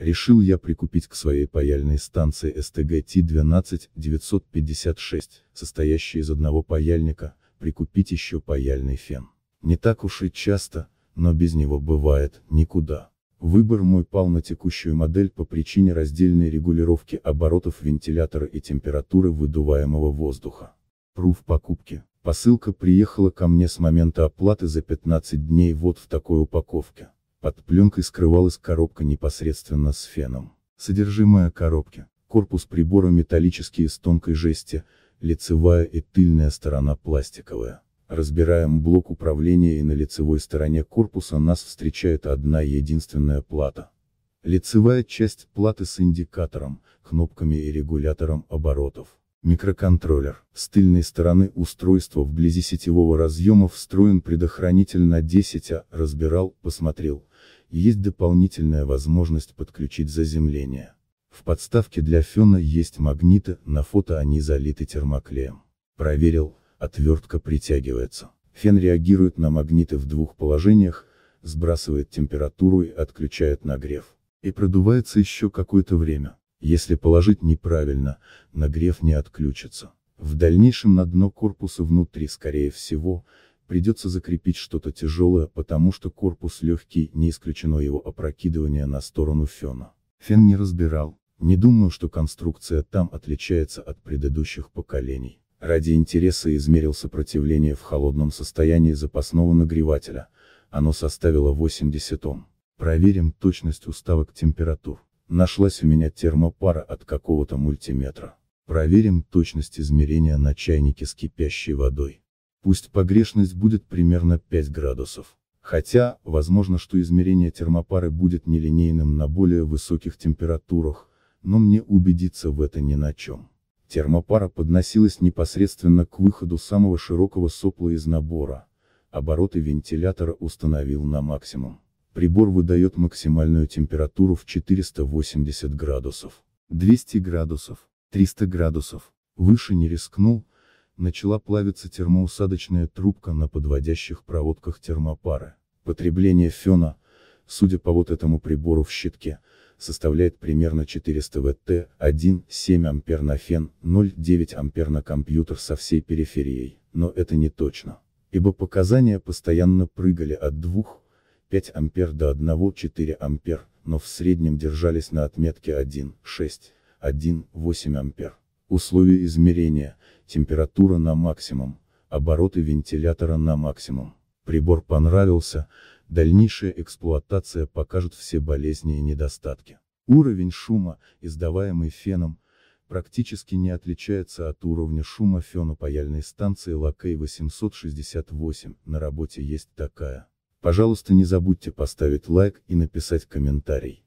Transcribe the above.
Решил я прикупить к своей паяльной станции СТГ 12 956 состоящей из одного паяльника, прикупить еще паяльный фен. Не так уж и часто, но без него бывает, никуда. Выбор мой пал на текущую модель по причине раздельной регулировки оборотов вентилятора и температуры выдуваемого воздуха. Пруф покупки. Посылка приехала ко мне с момента оплаты за 15 дней вот в такой упаковке. Под пленкой скрывалась коробка непосредственно с феном. Содержимое коробки, корпус прибора металлический из тонкой жести, лицевая и тыльная сторона пластиковая. Разбираем блок управления и на лицевой стороне корпуса нас встречает одна единственная плата. Лицевая часть платы с индикатором, кнопками и регулятором оборотов. Микроконтроллер. С тыльной стороны устройства вблизи сетевого разъема встроен предохранитель на 10А, разбирал, посмотрел, есть дополнительная возможность подключить заземление. В подставке для фена есть магниты, на фото они залиты термоклеем. Проверил, отвертка притягивается. Фен реагирует на магниты в двух положениях, сбрасывает температуру и отключает нагрев. И продувается еще какое-то время. Если положить неправильно, нагрев не отключится. В дальнейшем на дно корпуса внутри, скорее всего, Придется закрепить что-то тяжелое, потому что корпус легкий, не исключено его опрокидывание на сторону фена. Фен не разбирал, не думаю, что конструкция там отличается от предыдущих поколений. Ради интереса измерил сопротивление в холодном состоянии запасного нагревателя, оно составило 80 Ом. Проверим точность уставок температур. Нашлась у меня термопара от какого-то мультиметра. Проверим точность измерения на чайнике с кипящей водой пусть погрешность будет примерно 5 градусов. Хотя, возможно, что измерение термопары будет нелинейным на более высоких температурах, но мне убедиться в это ни на чем. Термопара подносилась непосредственно к выходу самого широкого сопла из набора. Обороты вентилятора установил на максимум. Прибор выдает максимальную температуру в 480 градусов. 200 градусов, 300 градусов. Выше не рискнул, начала плавиться термоусадочная трубка на подводящих проводках термопары. Потребление фена, судя по вот этому прибору в щитке, составляет примерно 400 Вт, 1,7 ампер на фен, 0,9 ампер на компьютер со всей периферией, но это не точно. Ибо показания постоянно прыгали от 2, 5 ампер до 1, 4 ампер, но в среднем держались на отметке 1, 6, 1, 8 ампер. Условия измерения, температура на максимум, обороты вентилятора на максимум. Прибор понравился, дальнейшая эксплуатация покажет все болезни и недостатки. Уровень шума, издаваемый феном, практически не отличается от уровня шума фена паяльной станции Лакей 868, на работе есть такая. Пожалуйста не забудьте поставить лайк и написать комментарий.